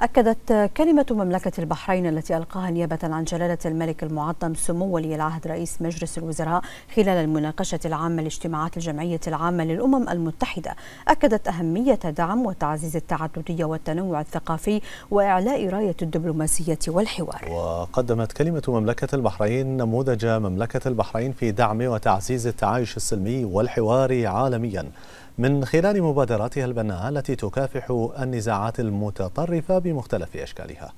أكدت كلمة مملكة البحرين التي ألقاها نيابة عن جلالة الملك المعظم سمو ولي العهد رئيس مجلس الوزراء خلال المناقشة العامة لاجتماعات الجمعية العامة للأمم المتحدة أكدت أهمية دعم وتعزيز التعددية والتنوع الثقافي وإعلاء راية الدبلوماسية والحوار وقدمت كلمة مملكة البحرين نموذج مملكة البحرين في دعم وتعزيز التعايش السلمي والحوار عالميا من خلال مبادراتها البناءة التي تكافح النزاعات المتطرفة بمختلف أشكالها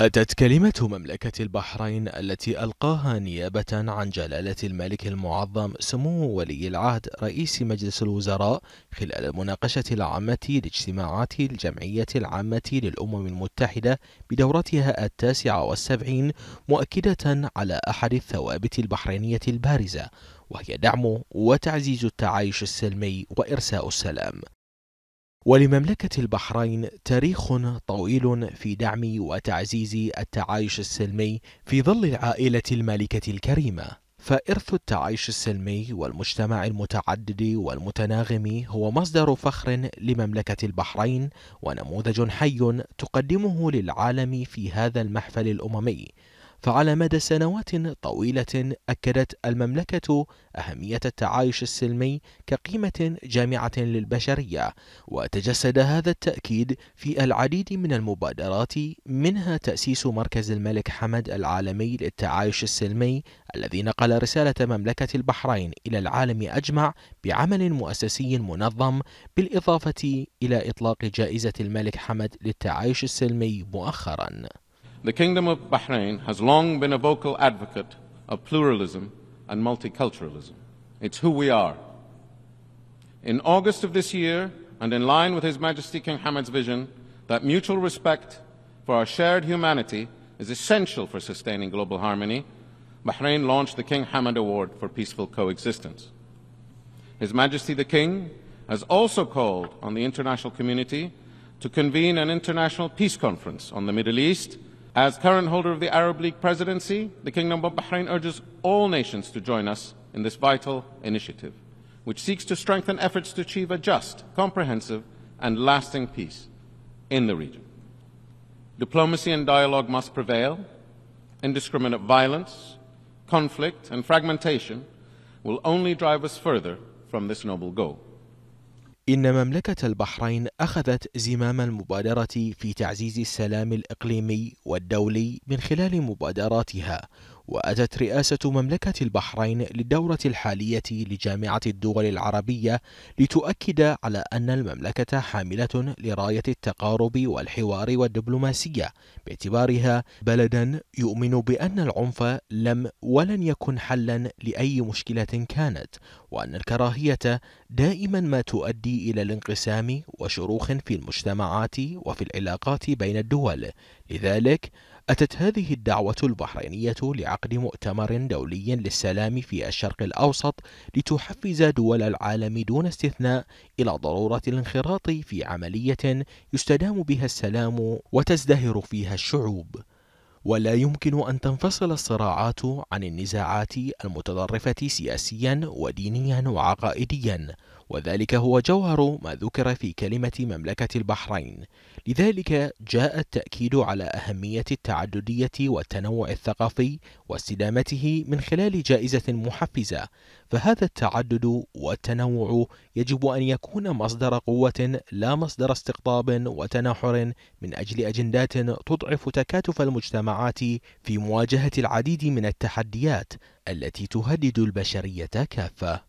أتت كلمة مملكة البحرين التي ألقاها نيابة عن جلالة الملك المعظم سمو ولي العهد رئيس مجلس الوزراء خلال المناقشة العامة لاجتماعات الجمعية العامة للأمم المتحدة بدورتها التاسعة والسبعين مؤكدة على أحد الثوابت البحرينية البارزة وهي دعم وتعزيز التعايش السلمي وإرساء السلام ولمملكة البحرين تاريخ طويل في دعم وتعزيز التعايش السلمي في ظل العائلة المالكة الكريمة فإرث التعايش السلمي والمجتمع المتعدد والمتناغم هو مصدر فخر لمملكة البحرين ونموذج حي تقدمه للعالم في هذا المحفل الأممي فعلى مدى سنوات طويلة أكدت المملكة أهمية التعايش السلمي كقيمة جامعة للبشرية وتجسد هذا التأكيد في العديد من المبادرات منها تأسيس مركز الملك حمد العالمي للتعايش السلمي الذي نقل رسالة مملكة البحرين إلى العالم أجمع بعمل مؤسسي منظم بالإضافة إلى إطلاق جائزة الملك حمد للتعايش السلمي مؤخراً The Kingdom of Bahrain has long been a vocal advocate of pluralism and multiculturalism. It's who we are. In August of this year, and in line with His Majesty King Hamad's vision that mutual respect for our shared humanity is essential for sustaining global harmony, Bahrain launched the King Hamad Award for Peaceful Coexistence. His Majesty the King has also called on the international community to convene an international peace conference on the Middle East as current holder of the Arab League presidency, the Kingdom of Bahrain urges all nations to join us in this vital initiative, which seeks to strengthen efforts to achieve a just, comprehensive, and lasting peace in the region. Diplomacy and dialogue must prevail. Indiscriminate violence, conflict, and fragmentation will only drive us further from this noble goal. إن مملكة البحرين أخذت زمام المبادرة في تعزيز السلام الإقليمي والدولي من خلال مبادراتها وأتت رئاسة مملكة البحرين للدورة الحالية لجامعة الدول العربية لتؤكد على أن المملكة حاملة لراية التقارب والحوار والدبلوماسية باعتبارها بلدا يؤمن بأن العنف لم ولن يكن حلا لأي مشكلة كانت وأن الكراهية دائما ما تؤدي إلى الانقسام وشروخ في المجتمعات وفي العلاقات بين الدول لذلك أتت هذه الدعوة البحرينية لعقد مؤتمر دولي للسلام في الشرق الأوسط لتحفز دول العالم دون استثناء إلى ضرورة الانخراط في عملية يستدام بها السلام وتزدهر فيها الشعوب ولا يمكن أن تنفصل الصراعات عن النزاعات المتطرفة سياسيا ودينيا وعقائديا وذلك هو جوهر ما ذكر في كلمة مملكة البحرين لذلك جاء التأكيد على أهمية التعددية والتنوع الثقافي واستدامته من خلال جائزة محفزة فهذا التعدد والتنوع يجب أن يكون مصدر قوة لا مصدر استقطاب وتناحر من أجل أجندات تضعف تكاتف المجتمعات في مواجهة العديد من التحديات التي تهدد البشرية كافة